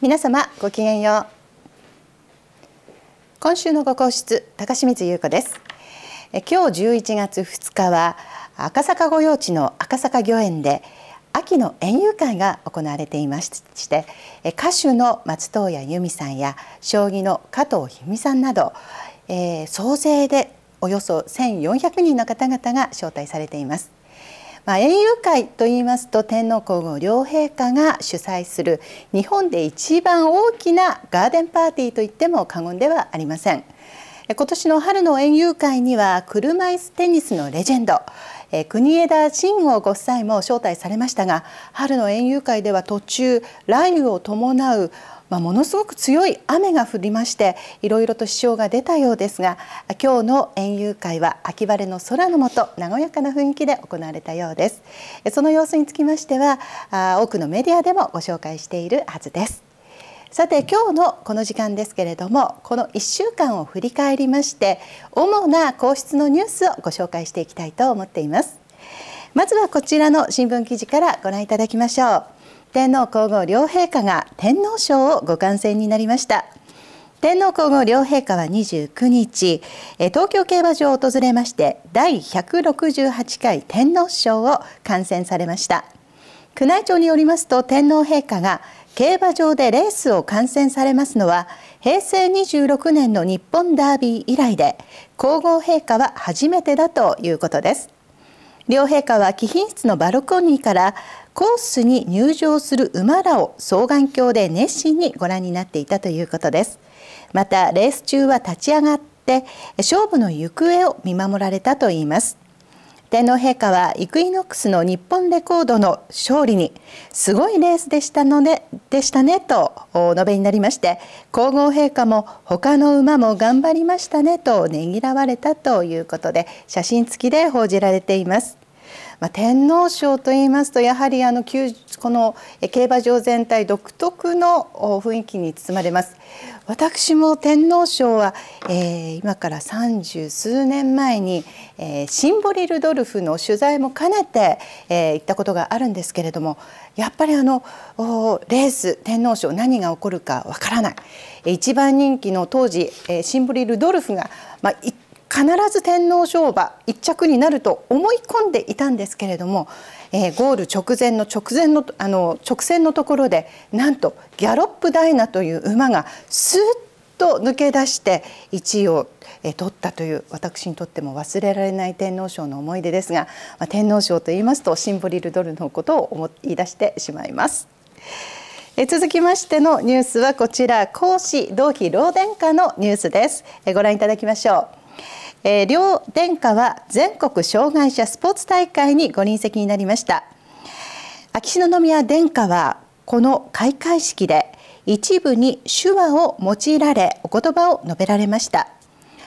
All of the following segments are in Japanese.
皆様ごきげんよう今週のご講室高清水優子です今日11月2日は赤坂御用地の赤坂御苑で秋の園遊会が行われていまして歌手の松任谷由実さんや将棋の加藤由美さんなど、えー、総勢でおよそ1400人の方々が招待されていますまあ、園遊会といいますと天皇皇后両陛下が主催する日本で一番大きなガーデンパーティーといっても過言ではありません。今年の春の園遊会には車椅子テニスのレジェンド国枝慎吾ご夫妻も招待されましたが春の園遊会では途中雷雨を伴うまあ、ものすごく強い雨が降りましていろいろと支障が出たようですが今日の園遊会は秋晴れの空の下和やかな雰囲気で行われたようですその様子につきましてはあ多くのメディアでもご紹介しているはずですさて今日のこの時間ですけれどもこの1週間を振り返りまして主な皇室のニュースをご紹介していきたいと思っていますまずはこちらの新聞記事からご覧いただきましょう天皇皇后両陛下が天皇賞をご観戦になりました天皇皇后両陛下は29日東京競馬場を訪れまして第168回天皇賞を観戦されました宮内庁によりますと天皇陛下が競馬場でレースを観戦されますのは平成26年の日本ダービー以来で皇后陛下は初めてだということです両陛下は貴賓室のバルコニーからコースに入場する馬らを双眼鏡で熱心にご覧になっていたということですまたレース中は立ち上がって勝負の行方を見守られたといいます天皇陛下はイクイノックスの日本レコードの勝利にすごいレースでしたのででしたねとお述べになりまして皇后陛下も他の馬も頑張りましたねとねぎらわれたということで写真付きで報じられています。まあ、天皇賞といいますとやはりあのこの競馬場全体独特の雰囲気に包まれます。私も天皇賞は、えー、今から三十数年前に、えー、シンボリルドルフの取材も兼ねて、えー、行ったことがあるんですけれどもやっぱりあのレース天皇賞何が起こるかわからない一番人気の当時、えー、シンボリルドルフが、まあ、必ず天皇賞馬1着になると思い込んでいたんですけれども、えー、ゴール直前の直前のあの直線のところでなんとギャロップダイナという馬がスーッと抜け出して1位を、え取ったという私にとっても忘れられない天皇賞の思い出ですが、まあ、天皇賞と言いますとシンボリルドルのことを思い出してしまいます。え続きましてのニュースはこちら講師同期老殿下のニュースですえご覧いただきましょうえー、両殿下は全国障害者スポーツ大会にご臨席になりました秋篠宮殿下はこの開会式で一部に手話を用いられお言葉を述べられました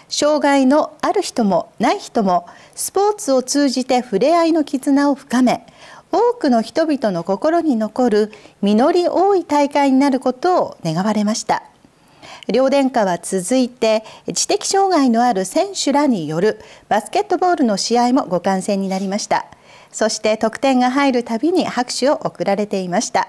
障害のある人もない人もスポーツを通じて触れ合いの絆を深め多くの人々の心に残る実り多い大会になることを願われました両殿下は続いて知的障害のある選手らによるバスケットボールの試合もご観戦になりましたそして得点が入るたびに拍手を送られていました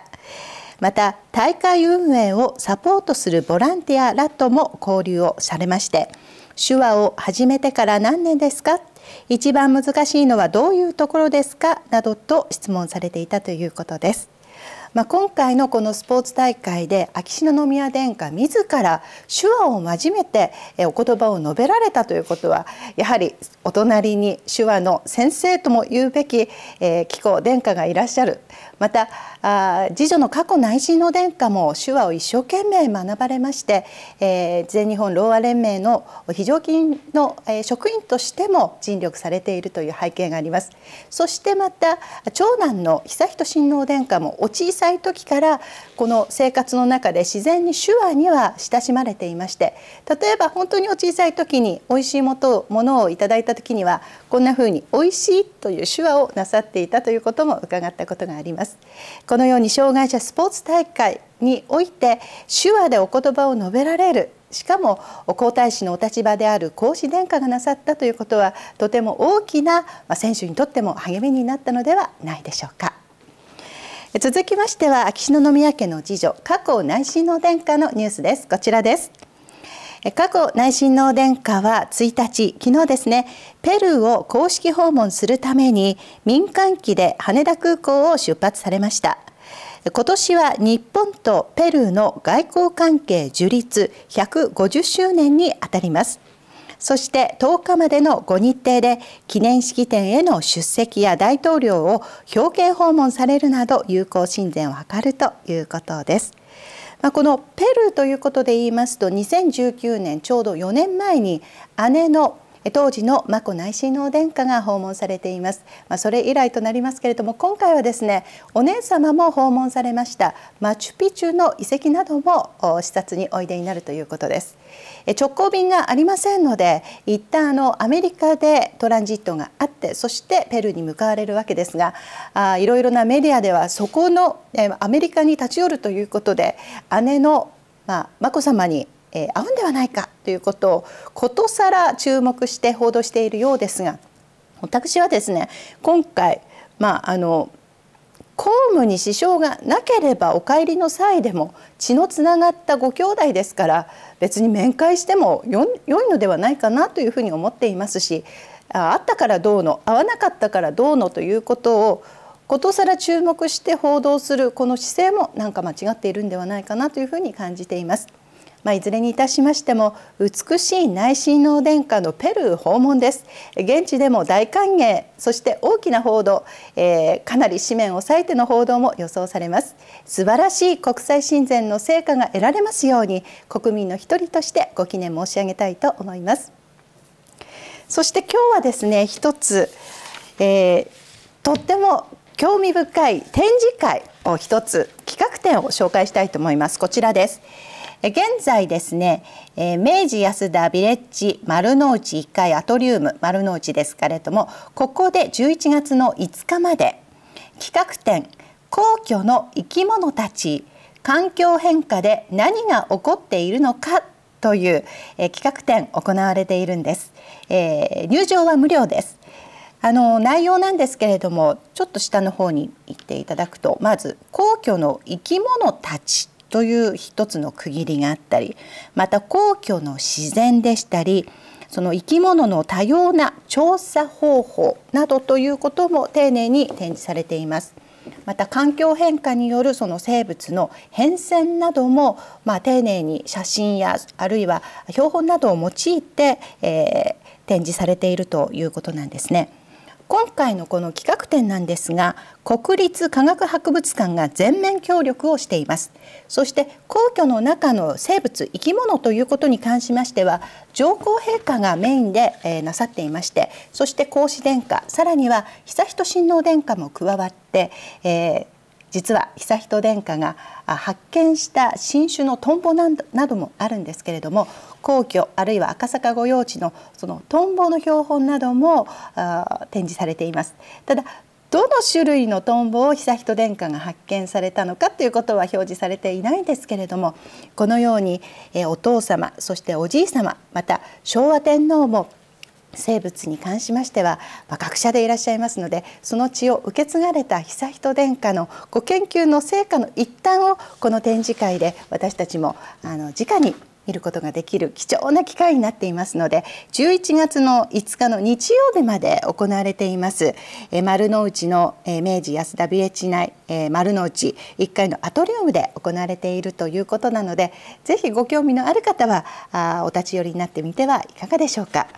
また大会運営をサポートするボランティアらとも交流をされまして手話を始めてから何年ですか一番難しいのはどういうところですかなどと質問されていたということですまあ、今回のこのスポーツ大会で秋篠宮殿下自ら手話を交めてお言葉を述べられたということはやはりお隣に手話の先生とも言うべき、えー、紀子殿下がいらっしゃるまたあ次女の佳子内親王殿下も手話を一生懸命学ばれまして、えー、全日本ろうあ連盟の非常勤の、え職員としても尽力されているという背景があります。そしてまた長男の悠仁親王殿下もお小ささい時からこの生活の中で自然に手話には親しまれていまして例えば本当にお小さい時においしいものをいただいた時にはこんな風に「おいしい」という手話をなさっていたということも伺ったことがあります。このように障害者スポーツ大会において手話でお言葉を述べられるしかも皇太子のお立場である孔子殿下がなさったということはとても大きな選手にとっても励みになったのではないでしょうか。続きましては秋篠宮家の次女加藤内親王殿下のニュースですこちらです加藤内親王殿下は1日昨日ですねペルーを公式訪問するために民間機で羽田空港を出発されました今年は日本とペルーの外交関係樹立150周年にあたりますそして10日までのご日程で記念式典への出席や大統領を表敬訪問されるなど友好親善を図るということです。まあ、このペルーということで言いますと2019年ちょうど4年前に姉の当時の眞子内親王殿下が訪問されています、まあ、それ以来となりますけれども今回はですねお姉様も訪問されましたマチュピチュの遺跡なども視察においでになるということです直行便がありませんので一旦あのアメリカでトランジットがあってそしてペルーに向かわれるわけですがあいろいろなメディアではそこのアメリカに立ち寄るということで姉のまあ、眞子さまにえー、合うんではないかということをことさら注目して報道しているようですが私はですね今回まああの公務に支障がなければお帰りの際でも血のつながったご兄弟ですから別に面会してもよいのではないかなというふうに思っていますしあったからどうの会わなかったからどうのということをことさら注目して報道するこの姿勢もなんか間違っているんではないかなというふうに感じています。まあ、いずれにいたしましても美しい内親王殿下のペルー訪問です現地でも大歓迎そして大きな報道、えー、かなり紙面を抑えての報道も予想されます素晴らしい国際親善の成果が得られますように国民の一人としてご記念申し上げたいと思いますそして今日はですね一つ、えー、とっても興味深い展示会を一つ企画展を紹介したいと思いますこちらです現在ですね、えー、明治安田ビレッジ丸の内1階アトリウム丸の内ですけれどもここで11月の5日まで企画展「皇居の生き物たち環境変化で何が起こっているのか」という、えー、企画展行われているんです、えー、入場は無料ですあの内容なんですけれどもちょっと下の方に行っていただくとまず「皇居の生き物たち」という一つの区切りがあったりまた皇居の自然でしたりその生き物の多様な調査方法などということも丁寧に展示されています。また環境変化によるその生物の変遷なども、まあ、丁寧に写真やあるいは標本などを用いて、えー、展示されているということなんですね。今回のこの企画展なんですが国立科学博物館が全面協力をしていますそして皇居の中の生物生き物ということに関しましては上皇陛下がメインで、えー、なさっていましてそして皇子殿下さらには悠仁親王殿下も加わって、えー実は悠仁殿下が発見した新種のトンボなどもあるんですけれども皇居あるいは赤坂御用地のそのトンボの標本などもあ展示されています。ただどの種類のトンボを悠仁殿下が発見されたのかということは表示されていないんですけれどもこのようにお父様そしておじい様また昭和天皇も生物に関しましては、まあ、学者でいらっしゃいますのでその血を受け継がれた悠仁殿下のご研究の成果の一端をこの展示会で私たちもあの直に見ることができる貴重な機会になっていますので11月の5日の日曜日まで行われています丸の内の明治安田ビレ内丸の内1階のアトリウムで行われているということなのでぜひご興味のある方はお立ち寄りになってみてはいかがでしょうか。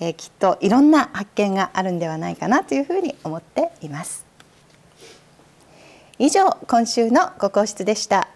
えー、きっといろんな発見があるんではないかなというふうに思っています以上今週のご講室でした